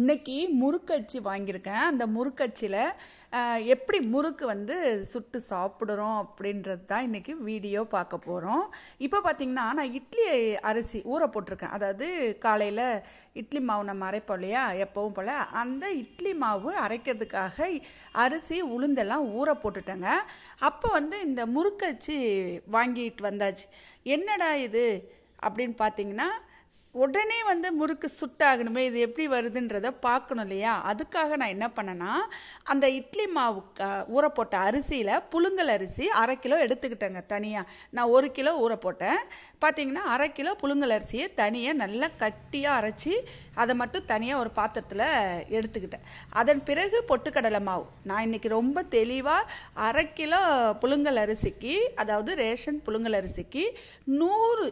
இன்றைக்கி முறுக்கச்சி வாங்கியிருக்கேன் அந்த முறுக்கச்சியில் எப்படி முறுக்கு வந்து சுட்டு சாப்பிடுறோம் அப்படின்றது தான் இன்றைக்கி வீடியோ பார்க்க போகிறோம் இப்போ பார்த்திங்கன்னா நான் இட்லி அரிசி ஊற போட்டிருக்கேன் அதாவது காலையில் இட்லி மாவு நம்ம அரைப்போம் இல்லையா எப்போவும் போல் அந்த இட்லி மாவு அரைக்கிறதுக்காக அரிசி உளுந்தெல்லாம் ஊற போட்டுட்டேங்க அப்போ வந்து இந்த முறுக்கச்சி வாங்கிட்டு வந்தாச்சு என்னடா இது அப்படின்னு பார்த்தீங்கன்னா உடனே வந்து முறுக்கு சுட்டாகணுமே இது எப்படி வருதுன்றதை பார்க்கணும் இல்லையா அதுக்காக நான் என்ன பண்ணேன்னா அந்த இட்லி மாவு ஊற போட்ட அரிசியில் புழுங்கல் அரிசி அரை கிலோ எடுத்துக்கிட்டேங்க தனியாக நான் ஒரு கிலோ ஊற போட்டேன் பார்த்தீங்கன்னா அரை கிலோ புழுங்கல் அரிசியை தனியாக நல்லா கட்டியாக அரைச்சி அதை மட்டும் தனியாக ஒரு பாத்திரத்தில் எடுத்துக்கிட்டேன் அதன் பிறகு பொட்டுக்கடலை மாவு நான் இன்றைக்கி ரொம்ப தெளிவாக அரை கிலோ புழுங்கல் அரிசிக்கு அதாவது ரேஷன் புழுங்கல் அரிசிக்கு நூறு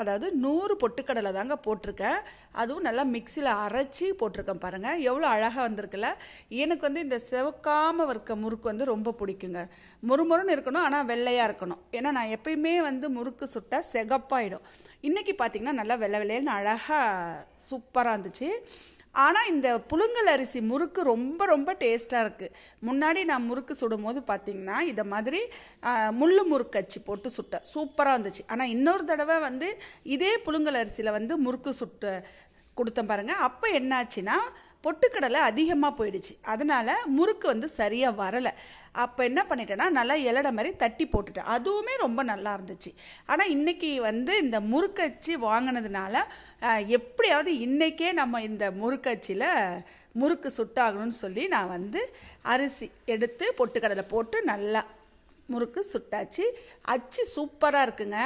அதாவது நூறு பொட்டுக்கடலை தாங்க போட்டிருக்கேன் அதுவும் நல்லா மிக்சியில் அரைச்சி போட்டிருக்கேன் பாருங்கள் எவ்வளோ அழகாக வந்திருக்குல்ல எனக்கு வந்து இந்த செவக்காமல் இருக்க முறுக்கு வந்து ரொம்ப பிடிக்குங்க முறுமுறுன்னு இருக்கணும் ஆனால் வெள்ளையாக இருக்கணும் ஏன்னா நான் எப்பயுமே வந்து முறுக்கு சுட்டால் செகப்பாயிடும் இன்றைக்கி பார்த்திங்கன்னா நல்லா வெள்ளை வெள்ளையல்னு அழகாக சூப்பராக இருந்துச்சு ஆனால் இந்த புழுங்கல் அரிசி முறுக்கு ரொம்ப ரொம்ப டேஸ்ட்டாக இருக்குது முன்னாடி நான் முறுக்கு சுடும் போது பார்த்திங்கன்னா இதை மாதிரி முள் முறுக்கு அச்சு போட்டு சுட்டேன் சூப்பராக இருந்துச்சு ஆனால் இன்னொரு தடவை வந்து இதே புழுங்கல் அரிசியில் வந்து முறுக்கு சுட்டு கொடுத்தேன் பாருங்கள் அப்போ என்னாச்சுன்னா பொட்டுக்கடலை அதிகமாக போயிடுச்சு அதனால் முறுக்கு வந்து சரியாக வரலை அப்போ என்ன பண்ணிட்டேன்னா நல்லா இலட மாதிரி தட்டி போட்டுட்டேன் அதுவுமே ரொம்ப நல்லா இருந்துச்சு ஆனால் இன்றைக்கி வந்து இந்த முறுக்கச்சி வாங்கினதுனால எப்படியாவது இன்றைக்கே நம்ம இந்த முறுக்கச்சியில் முறுக்கு சுட்டாகணும்னு சொல்லி நான் வந்து அரிசி எடுத்து பொட்டுக்கடலை போட்டு நல்லா முறுக்கு சுட்டாச்சு அச்சு சூப்பராக இருக்குங்க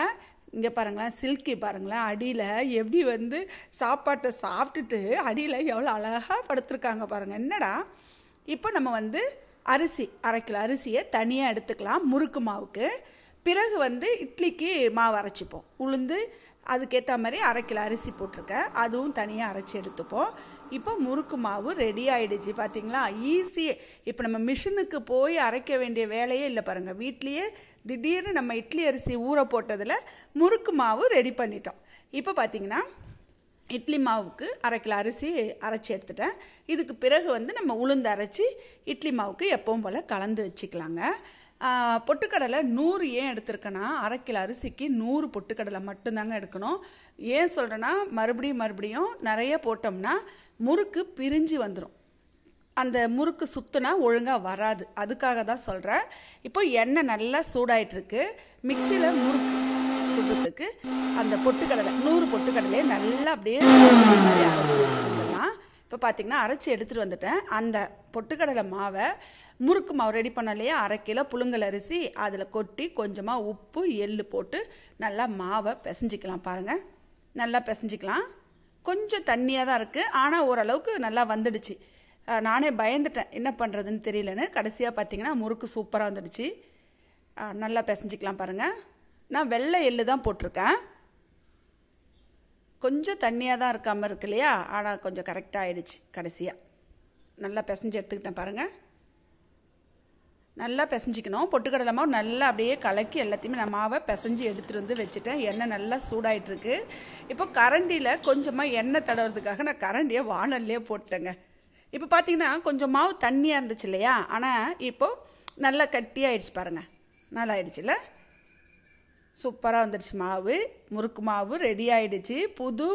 இங்கே பாருங்களேன் சில்கி பாருங்களேன் அடியில் எப்படி வந்து சாப்பாட்டை சாப்பிட்டுட்டு அடியில் எவ்வளோ அழகாக படுத்துருக்காங்க பாருங்கள் என்னடா இப்போ நம்ம வந்து அரிசி அரைக்கல அரிசியை தனியாக எடுத்துக்கலாம் முறுக்கு மாவுக்கு பிறகு வந்து இட்லிக்கு மாவு அரைச்சிப்போம் உளுந்து அதுக்கேற்ற மாதிரி அரை கிலோ அரிசி போட்டிருக்கேன் அதுவும் தனியாக அரைச்சி எடுத்துப்போம் இப்போ முறுக்கு மாவு ரெடி ஆகிடுச்சு பார்த்தீங்களா ஈஸி இப்போ நம்ம மிஷினுக்கு போய் அரைக்க வேண்டிய வேலையே இல்லை பாருங்கள் வீட்லேயே திடீர்னு நம்ம இட்லி அரிசி ஊற போட்டதில் முறுக்கு மாவு ரெடி பண்ணிட்டோம் இப்போ பார்த்திங்கன்னா இட்லி மாவுக்கு அரை கிலோ அரிசி அரைச்சி எடுத்துட்டேன் இதுக்கு பிறகு வந்து நம்ம உளுந்து அரைச்சி இட்லி மாவுக்கு எப்பவும் போல் கலந்து வச்சுக்கலாங்க பொட்டுக்கடலை நூறு ஏன் எடுத்திருக்கேன்னா அரை அரிசிக்கு நூறு பொட்டுக்கடலை மட்டும்தாங்க எடுக்கணும் ஏன் சொல்கிறேன்னா மறுபடியும் மறுபடியும் நிறைய போட்டோம்னா முறுக்கு பிரிஞ்சு வந்துடும் அந்த முறுக்கு சுற்றுனா ஒழுங்காக வராது அதுக்காக தான் சொல்கிறேன் இப்போ எண்ணெய் நல்லா சூடாயிட்ருக்கு மிக்சியில் முறுக்கு சுடுறதுக்கு அந்த பொட்டுக்கடலை நூறு பொட்டுக்கடலையே நல்லா அப்படியே அரைச்சி இப்போ பார்த்திங்கன்னா அரைச்சி எடுத்துகிட்டு வந்துட்டேன் அந்த பொட்டுக்கடலை மாவை முறுக்கு மாவு ரெடி இல்லையா அரை கிலோ புழுங்கல் அரிசி அதில் கொட்டி கொஞ்சமாக உப்பு எள் போட்டு நல்லா மாவை பிசைஞ்சிக்கலாம் பாருங்கள் நல்லா பிசைஞ்சிக்கலாம் கொஞ்சம் தண்ணியாக தான் இருக்குது ஆனால் ஓரளவுக்கு நல்லா வந்துடுச்சு நானே பயந்துட்டேன் என்ன பண்ணுறதுன்னு தெரியலன்னு கடைசியாக பார்த்திங்கன்னா முறுக்கு சூப்பராக வந்துடுச்சு நல்லா பிசைஞ்சிக்கலாம் பாருங்கள் நான் வெள்ளை எள்ளு தான் போட்டிருக்கேன் கொஞ்சம் தண்ணியாக தான் இருக்காமல் இருக்கு இல்லையா ஆனால் கொஞ்சம் கரெக்டாக ஆகிடுச்சி கடைசியாக நல்லா பிசைஞ்சு எடுத்துக்கிட்டேன் பாருங்கள் நல்லா பிசைஞ்சிக்கணும் பொட்டுக்கடலை மாவு நல்லா அப்படியே கலக்கி எல்லாத்தையுமே நான் மாவை பிசைஞ்சு எடுத்துகிட்டு வந்து வச்சுட்டேன் எண்ணெய் நல்லா சூடாயிட்ருக்கு இப்போ கரண்டியில் கொஞ்சமாக எண்ணெய் தடவுறதுக்காக நான் கரண்டியை வானல்லையே போட்டேங்க இப்போ பார்த்தீங்கன்னா கொஞ்சம் மாவு தண்ணியாக இருந்துச்சு இல்லையா ஆனால் இப்போது நல்லா கட்டியாகிடுச்சு பாருங்கள் நல்லா ஆயிடுச்சுல்ல சூப்பராக வந்துடுச்சு மாவு முறுக்கு மாவு ரெடி ஆகிடுச்சு புது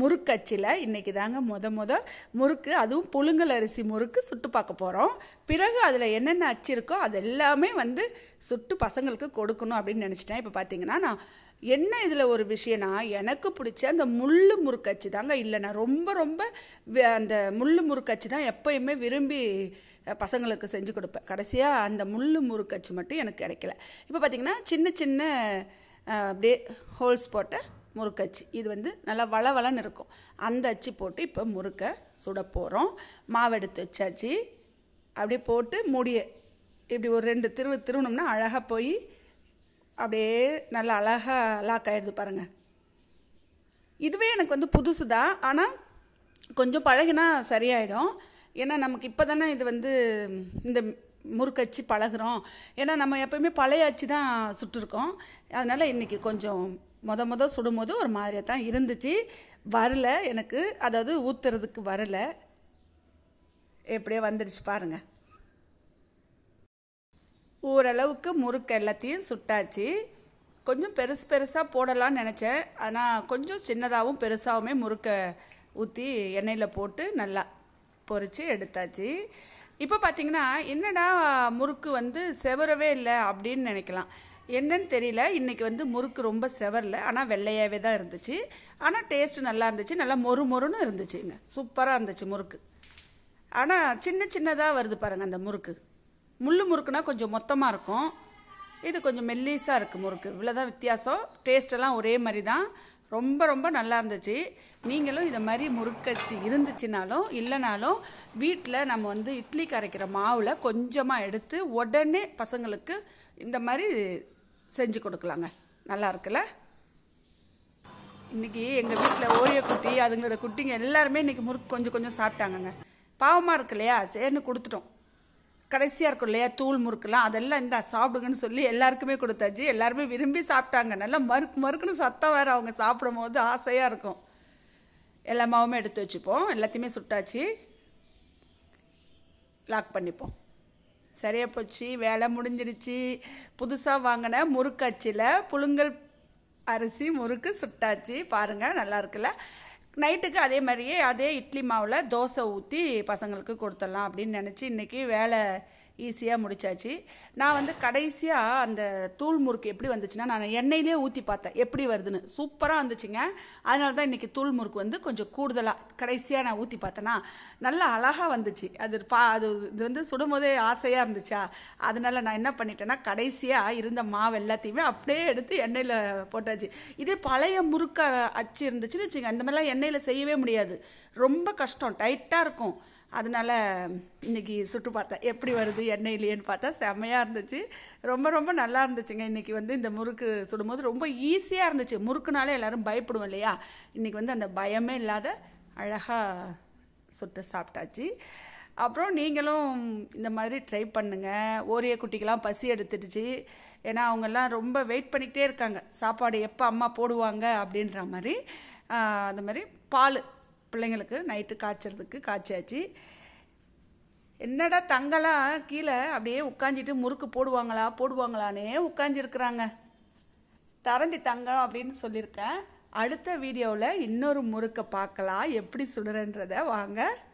முறுக்கச்சில் இன்றைக்கி தாங்க முத முத முறுக்கு அதுவும் புழுங்கல் அரிசி முறுக்கு சுட்டு பார்க்க போகிறோம் பிறகு அதில் என்னென்ன அச்சு இருக்கோ அது எல்லாமே வந்து சுட்டு பசங்களுக்கு கொடுக்கணும் அப்படின்னு நினச்சிட்டேன் இப்போ பார்த்தீங்கன்னா நான் என்ன இதில் ஒரு விஷயம்னா எனக்கு பிடிச்ச அந்த முள் முறுக்கச்சி தாங்க இல்லைனா ரொம்ப ரொம்ப அந்த முள் முறுக்கச்சி தான் எப்போயுமே விரும்பி பசங்களுக்கு செஞ்சு கொடுப்பேன் கடைசியாக அந்த முள் முறுக்கச்சி மட்டும் எனக்கு கிடைக்கல இப்போ பார்த்திங்கன்னா சின்ன சின்ன அப்படியே ஹோல்ஸ் போட்ட அச்சு இது வந்து நல்லா வள வளன்னு இருக்கும் அந்த அச்சு போட்டு இப்போ முறுக்க சுட போகிறோம் மாவெடுத்து வச்சாச்சு அப்படியே போட்டு மூடிய இப்படி ஒரு ரெண்டு திருவு திருவணும்னா அழகாக போய் அப்படியே நல்லா அழகாக லாக் ஆகிடுது பாருங்கள் இதுவே எனக்கு வந்து புதுசு தான் ஆனால் கொஞ்சம் பழகினா சரியாயிடும் ஏன்னா நமக்கு இப்போ தானே இது வந்து இந்த முறுக்கச்சு பழகிறோம் ஏன்னா நம்ம எப்போயுமே பழைய அச்சு தான் சுட்டிருக்கோம் அதனால் இன்றைக்கி கொஞ்சம் மொத மொதல் சுடும்போது ஒரு மாதிரியாக தான் இருந்துச்சு வரல எனக்கு அதாவது ஊற்றுறதுக்கு வரல எப்படியே வந்துடுச்சு பாருங்கள் ஓரளவுக்கு முறுக்கு எல்லாத்தையும் சுட்டாச்சு கொஞ்சம் பெருசு பெருசாக போடலான்னு நினச்சேன் ஆனால் கொஞ்சம் சின்னதாகவும் பெருசாகவுமே முறுக்கை ஊற்றி எண்ணெயில் போட்டு நல்லா பொறிச்சு எடுத்தாச்சு இப்போ பார்த்தீங்கன்னா என்னடா முறுக்கு வந்து செவரவே இல்லை அப்படின்னு நினைக்கலாம் என்னன்னு தெரியல இன்றைக்கி வந்து முறுக்கு ரொம்ப செவரில் ஆனால் வெள்ளையாகவே தான் இருந்துச்சு ஆனால் டேஸ்ட்டு நல்லா இருந்துச்சு நல்லா மொறு மொறுன்னு இருந்துச்சுங்க சூப்பராக இருந்துச்சு முறுக்கு ஆனால் சின்ன சின்னதாக வருது பாருங்கள் அந்த முறுக்கு முள் முறுக்குனா கொஞ்சம் மொத்தமாக இருக்கும் இது கொஞ்சம் மெல்லீஸாக இருக்குது முறுக்கு இவ்வளோ தான் வித்தியாசம் டேஸ்ட்டெல்லாம் ஒரே மாதிரி தான் ரொம்ப ரொம்ப நல்லா இருந்துச்சு நீங்களும் இதை மாதிரி முறுக்கச்சி இருந்துச்சுனாலும் இல்லைனாலும் வீட்டில் நம்ம வந்து இட்லி கரைக்கிற மாவில் கொஞ்சமாக எடுத்து உடனே பசங்களுக்கு இந்த மாதிரி செஞ்சு கொடுக்கலாங்க நல்லா இருக்குல்ல இன்றைக்கி எங்கள் வீட்டில் ஓரிய குட்டி அதுங்களோட குட்டிங்க எல்லாருமே இன்றைக்கி முறுக்கு கொஞ்சம் கொஞ்சம் சாப்பிட்டாங்கங்க பாவமாக இருக்கு இல்லையா சேர்ந்து கொடுத்துட்டோம் கடைசியாக இருக்கும் இல்லையா தூள் முறுக்குலாம் அதெல்லாம் இந்த சாப்பிடுங்கன்னு சொல்லி எல்லாருக்குமே கொடுத்தாச்சு எல்லாருமே விரும்பி சாப்பிட்டாங்க நல்லா மறுக்கு மறுக்குன்னு சத்தம் வேறு அவங்க சாப்பிடும் போது ஆசையாக இருக்கும் எல்லா மாவுமே எடுத்து வச்சுப்போம் எல்லாத்தையுமே சுட்டாச்சு லாக் பண்ணிப்போம் சரியாக போச்சு வேலை முடிஞ்சிருச்சு புதுசாக வாங்கின முறுக்காச்சியில் புழுங்கல் அரிசி முறுக்கு சுட்டாச்சு பாருங்கள் நல்லா இருக்குல்ல நைட்டுக்கு அதே மாதிரியே அதே இட்லி மாவில் தோசை ஊற்றி பசங்களுக்கு கொடுத்துடலாம் அப்படின்னு நினச்சி இன்றைக்கி வேலை ஈஸியாக முடித்தாச்சு நான் வந்து கடைசியாக அந்த தூள் முறுக்கு எப்படி வந்துச்சுன்னா நான் எண்ணெயிலே ஊற்றி பார்த்தேன் எப்படி வருதுன்னு சூப்பராக வந்துச்சுங்க அதனால தான் இன்றைக்கி தூள் முறுக்கு வந்து கொஞ்சம் கூடுதலாக கடைசியாக நான் ஊற்றி பார்த்தேன்னா நல்லா அழகாக வந்துச்சு அது பா அது இது வந்து சுடும்போதே ஆசையாக இருந்துச்சா அதனால் நான் என்ன பண்ணிட்டேன்னா கடைசியாக இருந்த மாவு எல்லாத்தையுமே அப்படியே எடுத்து எண்ணெயில் போட்டாச்சு இதே பழைய முறுக்க அச்சு இருந்துச்சுன்னு வச்சுங்க இந்த மாதிரிலாம் எண்ணெயில் செய்யவே முடியாது ரொம்ப கஷ்டம் டைட்டாக இருக்கும் அதனால் இன்றைக்கி சுட்டு பார்த்தேன் எப்படி வருது எண்ணெய் இல்லையேன்னு பார்த்தா செம்மையாக இருந்துச்சு ரொம்ப ரொம்ப நல்லா இருந்துச்சுங்க இன்றைக்கி வந்து இந்த முறுக்கு சுடும்போது ரொம்ப ஈஸியாக இருந்துச்சு முறுக்குனாலே எல்லோரும் பயப்படுவோம் இல்லையா இன்றைக்கி வந்து அந்த பயமே இல்லாத அழகாக சுட்டு சாப்பிட்டாச்சு அப்புறம் நீங்களும் இந்த மாதிரி ட்ரை பண்ணுங்கள் ஓரிய குட்டிக்கெலாம் பசி எடுத்துடுச்சு ஏன்னா அவங்கெல்லாம் ரொம்ப வெயிட் பண்ணிக்கிட்டே இருக்காங்க சாப்பாடு எப்போ அம்மா போடுவாங்க அப்படின்ற மாதிரி அந்த மாதிரி பால் பிள்ளைங்களுக்கு நைட்டு காய்ச்சறதுக்கு காய்ச்சாச்சு என்னடா தங்கலாம் கீழே அப்படியே உட்காந்துட்டு முறுக்கு போடுவாங்களா போடுவாங்களானே உட்காந்துருக்குறாங்க தரண்டி தங்கம் அப்படின்னு சொல்லியிருக்கேன் அடுத்த வீடியோவில் இன்னொரு முறுக்கை பார்க்கலாம் எப்படி சுடுறன்றதை வாங்க